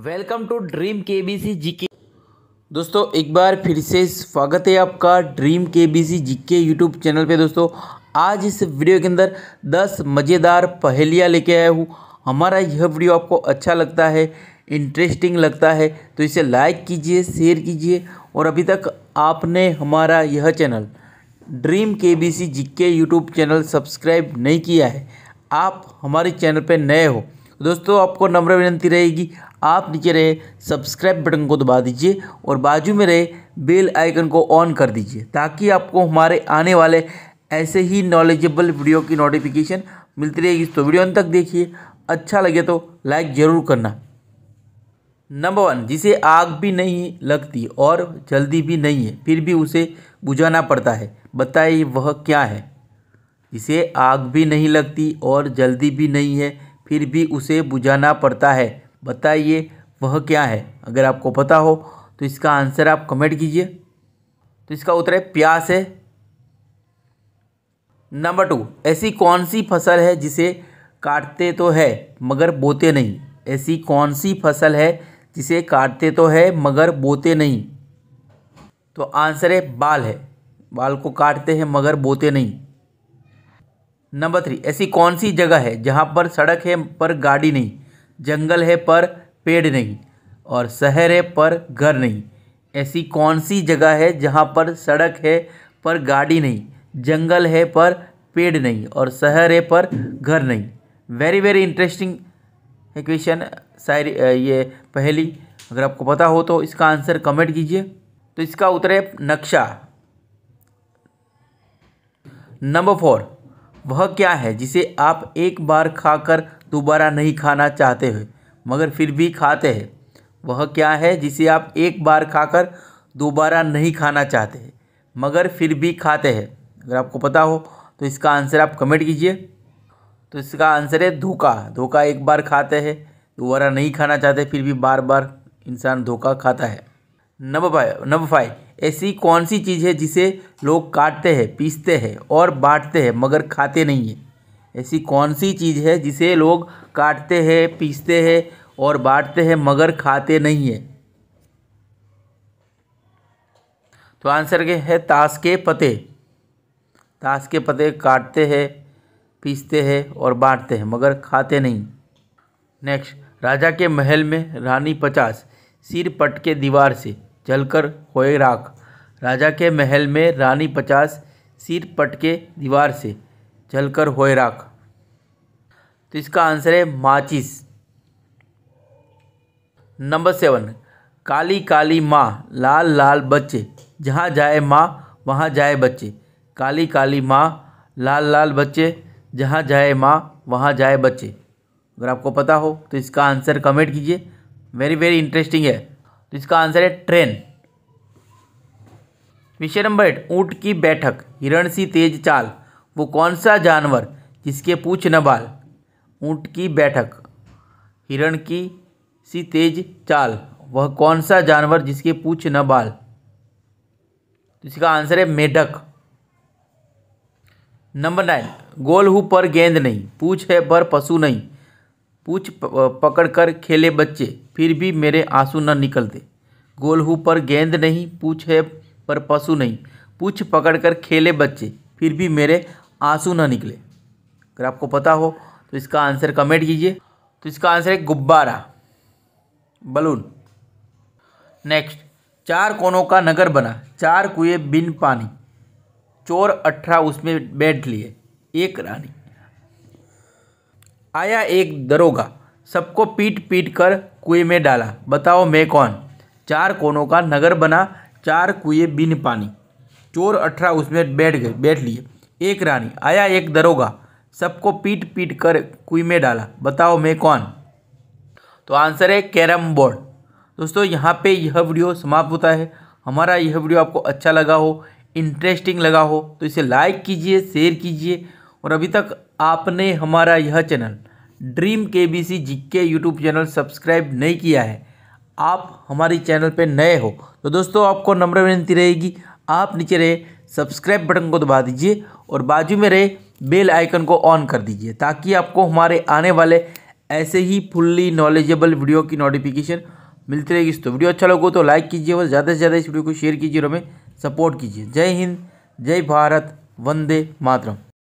welcome to dream K B C G के दोस्तों एक बार फिर से स्वागत है आपका dream K B C G के यूट्यूब चैनल पे दोस्तों आज इस वीडियो के अंदर 10 मज़ेदार पहेलियाँ लेके आया हूँ हमारा यह वीडियो आपको अच्छा लगता है इंटरेस्टिंग लगता है तो इसे लाइक कीजिए शेयर कीजिए और अभी तक आपने हमारा यह channel dream K B C G के यूट्यूब चैनल सब्सक्राइब नहीं किया है आप हमारे चैनल पर नए हो दोस्तों आपको नम्र विनंती रहेगी आप नीचे रहे सब्सक्राइब बटन को दबा दीजिए और बाजू में रहे बेल आइकन को ऑन कर दीजिए ताकि आपको हमारे आने वाले ऐसे ही नॉलेजेबल वीडियो की नोटिफिकेशन मिलती रहेगी तो वीडियो अंत तक देखिए अच्छा लगे तो लाइक ज़रूर करना नंबर वन जिसे आग भी नहीं लगती और जल्दी भी नहीं है फिर भी उसे बुझाना पड़ता है बताइए वह क्या है जिसे आग भी नहीं लगती और जल्दी भी नहीं है फिर भी उसे बुझाना पड़ता है बताइए वह क्या है अगर आपको पता हो तो इसका आंसर आप कमेंट कीजिए तो इसका उत्तर है प्यास है नंबर टू ऐसी कौन सी फसल है जिसे काटते तो है मगर बोते नहीं ऐसी कौन सी फसल है जिसे काटते तो है मगर बोते नहीं तो आंसर है बाल है बाल को काटते हैं मगर बोते नहीं नंबर थ्री ऐसी कौन सी जगह है जहाँ पर सड़क है पर गाड़ी नहीं जंगल है पर पेड़ नहीं और शहर है पर घर नहीं ऐसी कौन सी जगह है जहाँ पर सड़क है पर गाड़ी नहीं जंगल है पर पेड़ नहीं और शहर है पर घर नहीं वेरी वेरी इंटरेस्टिंग क्वेश्चन शायरी ये पहली अगर आपको पता हो तो इसका आंसर कमेंट कीजिए तो इसका उत्तर है नक्शा नंबर फोर वह क्या है जिसे आप एक बार खाकर दोबारा नहीं खाना चाहते हुए मगर फिर भी खाते हैं वह क्या है जिसे आप एक बार खाकर दोबारा नहीं खाना चाहते हैं मगर फिर भी खाते हैं अगर आपको पता हो तो इसका आंसर आप कमेंट कीजिए तो इसका आंसर है धोखा धोखा एक बार खाते हैं दोबारा नहीं खाना चाहते फिर भी बार बार इंसान धोखा खाता है नंबर फाइव नंबर फाइव ऐसी कौन सी चीज़ है जिसे लोग काटते हैं पीसते हैं और बांटते हैं मगर खाते नहीं हैं ऐसी कौन सी चीज़ है जिसे लोग काटते हैं पीसते हैं और बाँटते हैं मगर खाते नहीं है तो आंसर के है ताश के पते ताश के पते काटते हैं पीसते हैं और बाँटते हैं मगर खाते नहीं नेक्स्ट राजा के महल में रानी पचास सिर पट के दीवार से जलकर होए राख राजा के महल में रानी पचास सिर पट के दीवार से जलकर होए राख तो इसका आंसर है माचिस नंबर सेवन काली काली माँ लाल लाल बच्चे जहाँ जाए माँ वहाँ जाए बच्चे काली काली माँ लाल लाल बच्चे जहाँ जाए माँ वहाँ जाए बच्चे अगर आपको पता हो तो इसका आंसर कमेंट कीजिए वेरी वेरी इंटरेस्टिंग है तो इसका आंसर है ट्रेन विषय नंबर एट ऊँट की बैठक हिरण सी तेज चाल वो कौन सा जानवर जिसके पूछ न बाल ऊँट की बैठक हिरण की सी तेज चाल वह कौन सा जानवर जिसके पूछ न बाल तो इसका आंसर है मेढक नंबर नाइन गोल हु पर गेंद नहीं पूछ है पर पशु नहीं पूछ पकड़ कर खेले बच्चे फिर भी मेरे आंसू न निकलते गोल हु पर गेंद नहीं पूछ है पर पशु नहीं पूछ पकड़ कर खेले बच्चे फिर भी मेरे आंसू ना निकले अगर आपको पता हो तो इसका आंसर कमेंट कीजिए तो इसका आंसर है गुब्बारा बलून नेक्स्ट चार कोनों का नगर बना चार कुएं बिन पानी चोर अठारह उसमें बैठ लिए एक रानी आया एक दरोगा सबको पीट पीट कर कुएं में डाला बताओ मैं कौन चार कोनों का नगर बना चार कुएं बिन पानी चोर अठारह उसमें बैठ गए बैठ लिए एक रानी आया एक दरोगा सबको पीट पीट कर कुएं में डाला बताओ मैं कौन तो आंसर है कैरम बोर्ड दोस्तों यहाँ पे यह वीडियो समाप्त होता है हमारा यह वीडियो आपको अच्छा लगा हो इंटरेस्टिंग लगा हो तो इसे लाइक कीजिए शेयर कीजिए और अभी तक आपने हमारा यह channel dream K B C G के यूट्यूब चैनल सब्सक्राइब नहीं किया है आप हमारी चैनल पे नए हो तो दोस्तों आपको नम्र विनती रहेगी आप नीचे रहे सब्सक्राइब बटन को दबा दीजिए और बाजू में रहे बेल आइकन को ऑन कर दीजिए ताकि आपको हमारे आने वाले ऐसे ही फुल्ली नॉलेजेबल वीडियो की नोटिफिकेशन मिलती रहेगी तो वीडियो अच्छा लगे तो लाइक कीजिए और ज़्यादा से ज़्यादा इस वीडियो को शेयर कीजिए और हमें सपोर्ट कीजिए जय हिंद जय भारत वंदे मातरम